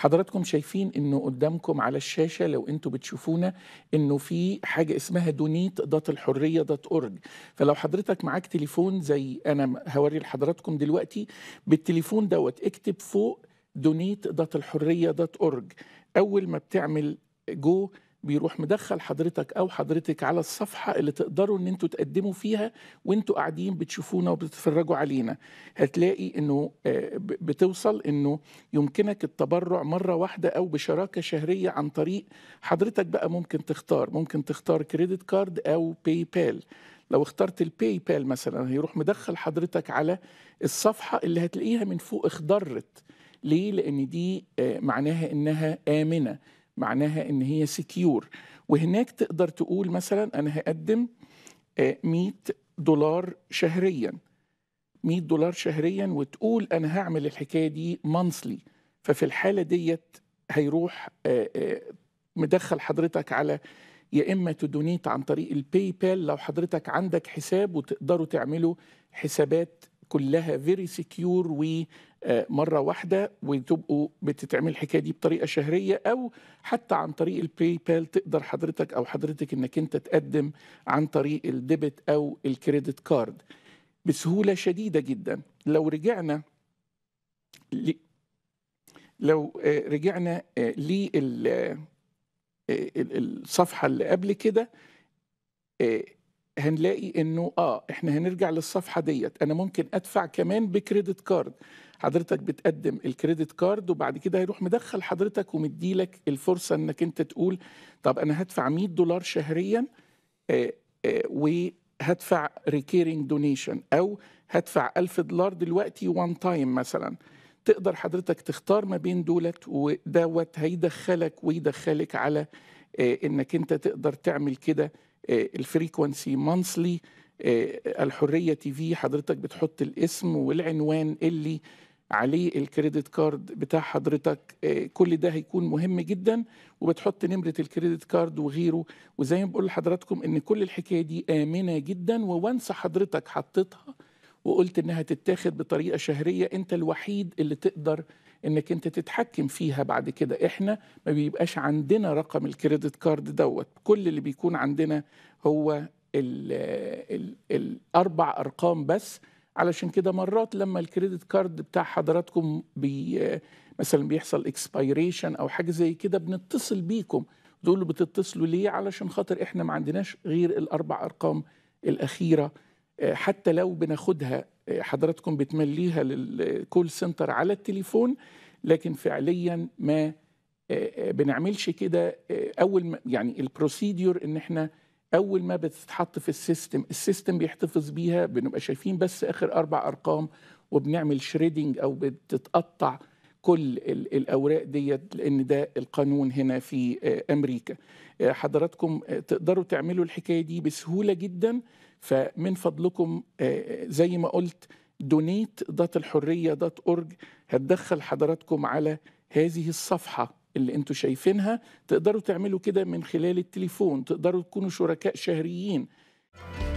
حضراتكم شايفين انه قدامكم على الشاشه لو انتم بتشوفونا انه في حاجه اسمها دونيت دات الحريه دات اورج فلو حضرتك معاك تليفون زي انا هوري لحضراتكم دلوقتي بالتليفون دوت اكتب فوق دونيت دات الحريه دات اورج اول ما بتعمل جو بيروح مدخل حضرتك او حضرتك على الصفحه اللي تقدروا ان انتوا تقدموا فيها وانتوا قاعدين بتشوفونا وبتتفرجوا علينا هتلاقي انه آه، بتوصل انه يمكنك التبرع مره واحده او بشراكه شهريه عن طريق حضرتك بقى ممكن تختار ممكن تختار كريدت كارد او باي بال لو اخترت الباي بال مثلا هيروح مدخل حضرتك على الصفحه اللي هتلاقيها من فوق اخضرت ليه لان دي آه، معناها انها امنه معناها ان هي سكيور وهناك تقدر تقول مثلا انا هقدم 100 آه، دولار شهريا 100 دولار شهريا وتقول انا هعمل الحكايه دي مانثلي ففي الحاله ديت هيروح آه، آه، مدخل حضرتك على يا اما تدونيت عن طريق الباي بال لو حضرتك عندك حساب وتقدروا تعملوا حسابات كلها فيري سكيور ومره واحده وتبقوا بتتعمل الحكايه دي بطريقه شهريه او حتى عن طريق الباي بال تقدر حضرتك او حضرتك انك انت تقدم عن طريق الديبت او الكريدت كارد بسهوله شديده جدا لو رجعنا ل... لو آه، رجعنا آه، للصفحه آه، اللي قبل كده هنلاقي انه اه احنا هنرجع للصفحه ديت انا ممكن ادفع كمان بكريدت كارد حضرتك بتقدم الكريدت كارد وبعد كده هيروح مدخل حضرتك ومديلك الفرصه انك انت تقول طب انا هدفع 100 دولار شهريا آآ آه، آآ آه، وهدفع ريكيرنج دونيشن او هدفع 1000 دولار دلوقتي وان تايم مثلا تقدر حضرتك تختار ما بين دولت ودوت هيدخلك ويدخلك على آه، انك انت تقدر تعمل كده آه، الفريكونسي مانسلي آه، الحريه تي في حضرتك بتحط الاسم والعنوان اللي عليه الكريدت كارد بتاع حضرتك آه، كل ده هيكون مهم جدا وبتحط نمره الكريدت كارد وغيره وزي ما بقول لحضراتكم ان كل الحكايه دي امنه جدا وونس حضرتك حطيتها وقلت انها تتاخد بطريقه شهريه انت الوحيد اللي تقدر انك انت تتحكم فيها بعد كده احنا ما بيبقاش عندنا رقم الكريدت كارد دوت كل اللي بيكون عندنا هو الاربع ارقام بس علشان كده مرات لما الكريدت كارد بتاع حضراتكم بي مثلا بيحصل اكسبايريشن او حاجه زي كده بنتصل بيكم تقولوا بتتصلوا ليه علشان خاطر احنا ما عندناش غير الاربع ارقام الاخيره آه، حتى لو بناخدها آه، حضراتكم بتمليها للكول سنتر على التليفون لكن فعليا ما آه، بنعملش كده اول ما يعني البروسيدور ان احنا اول ما بتتحط في السيستم السيستم بيحتفظ بيها بنبقى شايفين بس اخر اربع ارقام وبنعمل شريدنج او بتتقطع كل الاوراق ديت لان ده القانون هنا في آه، امريكا آه، حضراتكم آه، تقدروا تعملوا الحكايه دي بسهوله جدا فمن فضلكم زي ما قلت دونيت دات الحريه دات اورج هتدخل حضراتكم على هذه الصفحه اللي انتوا شايفينها تقدروا تعملوا كده من خلال التليفون تقدروا تكونوا شركاء شهريين